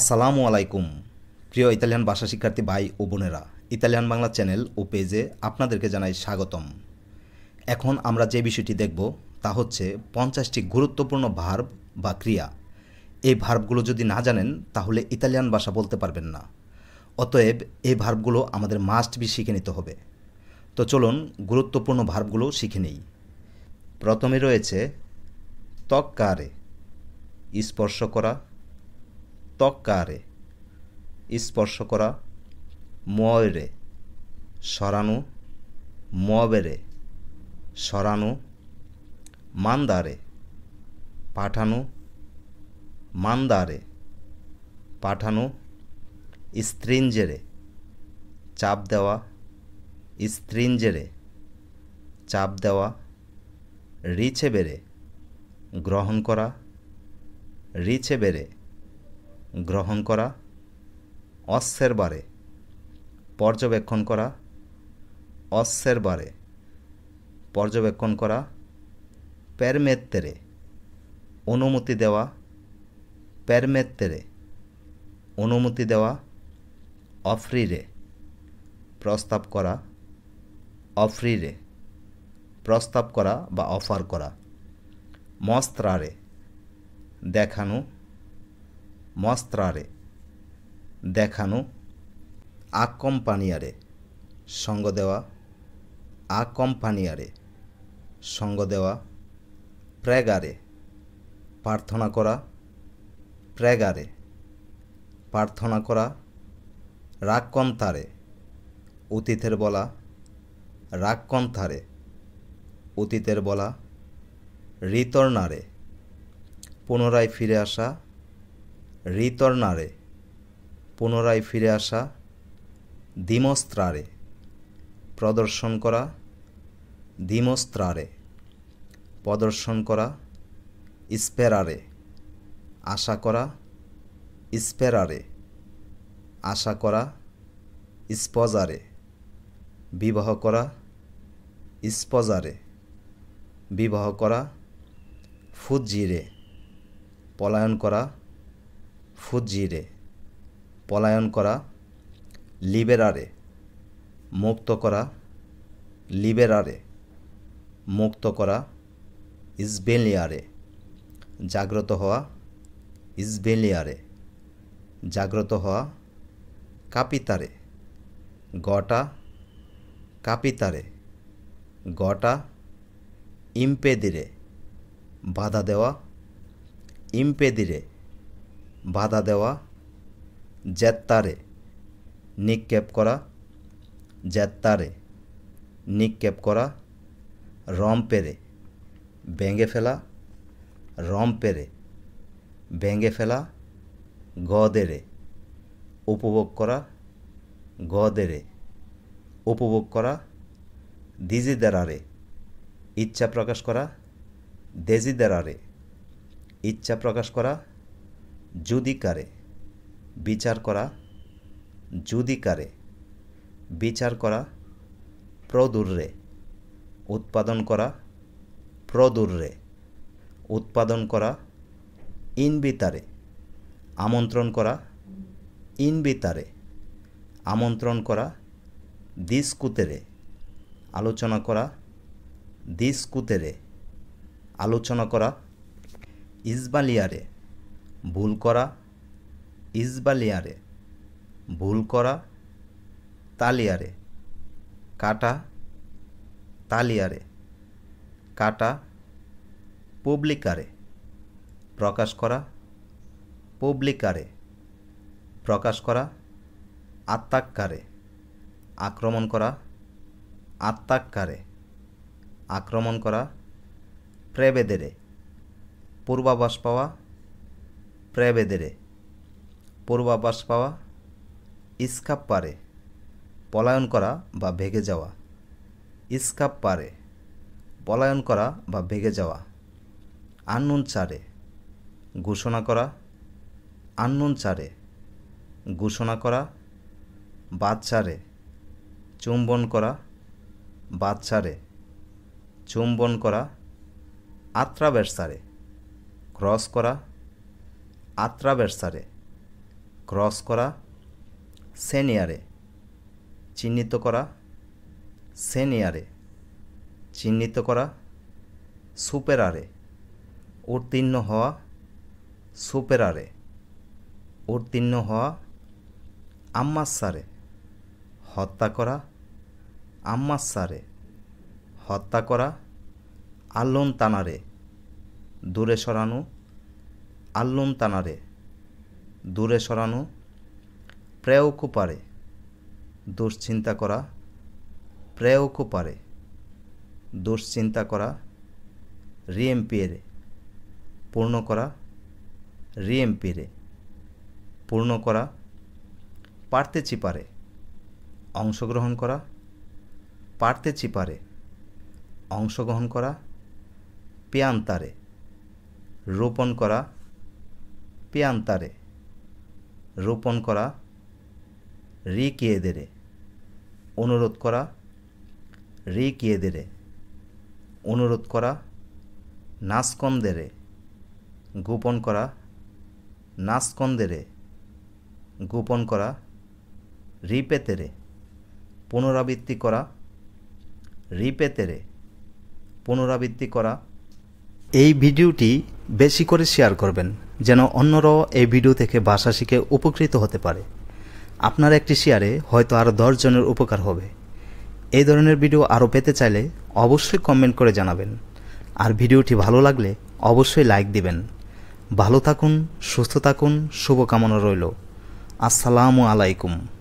আসসালামু আলাইকুম প্রিয় ইতালিয়ান ভাষা শিক্ষার্থী ভাই ও বোনেরা ইতালিয়ান বাংলা চ্যানেল ও পেজে আপনাদেরকে জানাই স্বাগতম এখন আমরা যে বিষয়টি দেখব তা হচ্ছে পঞ্চাশটি গুরুত্বপূর্ণ ভার্ব বা ক্রিয়া এই ভার্বগুলো যদি না জানেন তাহলে ইতালিয়ান ভাষা বলতে পারবেন না অতএব এই ভার্বগুলো আমাদের মাস্ট বি শিখে নিতে হবে তো চলুন গুরুত্বপূর্ণ ভার্বগুলো শিখে নেই প্রথমে রয়েছে তক্কারে স্পর্শ করা ত্বক্কারে স্পর্শ করা ময়রে সরানো মবেরে সরানো মান্দারে পাঠানো মান্দারে পাঠানো স্ত্রিঞ্জেরে চাপ দেওয়া স্ত্রিঞ্জেরে চাপ দেওয়া রিছে বেড়ে গ্রহণ করা রিছে বেড়ে গ্রহণ করা অশ্বের বারে পর্যবেক্ষণ করা অশ্বের বারে পর্যবেক্ষণ করা প্যারমেত্তেরে অনুমতি দেওয়া প্যারমেত্তেরে অনুমতি দেওয়া অফ্রিরে প্রস্তাব করা অফ্রিরে প্রস্তাব করা বা অফার করা মস্ত্রারে দেখানো মস্ত্রারে দেখানো আকম্পানিয়ারে সঙ্গ দেওয়া আ আকম্পানিয়ারে সঙ্গ দেওয়া প্র্যাগারে প্রার্থনা করা প্র্যাগারে প্রার্থনা করা রাগকন্থারে অতীতের বলা রাগকন্থারে অতীতের বলা রিতর্নারে পুনরায় ফিরে আসা রিতর্নারে পুনরায় ফিরে আসা দিমস্ত্রারে প্রদর্শন করা দিমস্ত্রারে প্রদর্শন করা স্পেরারে আশা করা স্পেরারে আশা করা স্পজারে বিবাহ করা স্পজারে বিবাহ করা ফুজিরে পলায়ন করা ফুজিরে পলায়ন করা লিবেরারে মুক্ত করা লিবেরারে মুক্ত করা ইসবেলিয়ারে জাগ্রত হওয়া ইসবেলিয়ারে জাগ্রত হওয়া কাপিতারে গটা কাপিতারে গটা ইম্পেদিরে বাধা দেওয়া ইম্পেদিরে বাধা দেওয়া জেত্তারে নিক্ষেপ করা জেত্তারে নিক্ষেপ করা পেরে ভেঙে ফেলা পেরে ভেঙে ফেলা গদেরে উপভোগ করা গদেরে উপভোগ করা দিজিদেরারে ইচ্ছা প্রকাশ করা দেজিদেরারে ইচ্ছা প্রকাশ করা যদি কারে বিচার করা যদি কারে বিচার করা প্রদূররে উৎপাদন করা প্রদূররে উৎপাদন করা ইনবিতারে আমন্ত্রণ করা ইনবিতারে আমন্ত্রণ করা দিসকুতেরে আলোচনা করা দিসকুতেরে আলোচনা করা ইসবালিয়ারে ভুল করা ইজবালিয়ারে ভুল করা তালিয়ারে কাটা তালিয়ারে কাটা পাবলিকারে প্রকাশ করা পাবলিকারে প্রকাশ করা আত্মাক্কারে আক্রমণ করা আত্মাক্কারে আক্রমণ করা প্রেবেদেরে পূর্বাভাস পাওয়া প্রেবেদেরে পূর্বাভাস পাওয়া ইস্কাপ পারে পলায়ন করা বা ভেগে যাওয়া ইস্কাপ পারে পলায়ন করা বা ভেগে যাওয়া আন্নুন চারে ঘোষণা করা আন্নুন চারে ঘোষণা করা বাচ্চারে চুম্বন করা বাচ্চারে চুম্বন করা আত্রাবেশারে ক্রস করা আত্রাবেরসারে ক্রস করা সেনিয়ারে চিহ্নিত করা সেনিয়ারে চিহ্নিত করা সুপেরারে উত্তীর্ণ হওয়া সুপেরারে উত্তীর্ণ হওয়া আম্মাসারে হত্যা করা আম্মাসারে হত্যা করা আল্লন তানারে দূরে সরানো আল্লুম তানারে দূরে সরানো পারে দুশ্চিন্তা করা পারে দুশ্চিন্তা করা রিএমপিএরে পূর্ণ করা রিএমপিরে পূর্ণ করা পারতে চিপারে অংশগ্রহণ করা পারতে চিপারে অংশগ্রহণ করা পেয়ান্তারে রোপণ করা পেয়ান্তারে রোপণ করা রিকিয়েদেরে অনুরোধ করা রিকিয়েদেরে অনুরোধ করা নাসকন্দেরে গোপন করা নাসকন্দেরে গোপন করা রিপেতেরে পুনরাবৃত্তি করা রিপেতেরে পুনরাবৃত্তি করা এই ভিডিওটি বেশি করে শেয়ার করবেন যেন অন্যরাও এই ভিডিও থেকে ভাষা শিখে উপকৃত হতে পারে আপনার একটি শেয়ারে হয়তো আরও দশজনের উপকার হবে এই ধরনের ভিডিও আরও পেতে চাইলে অবশ্যই কমেন্ট করে জানাবেন আর ভিডিওটি ভালো লাগলে অবশ্যই লাইক দিবেন ভালো থাকুন সুস্থ থাকুন শুভকামনা রইল আসসালামু আলাইকুম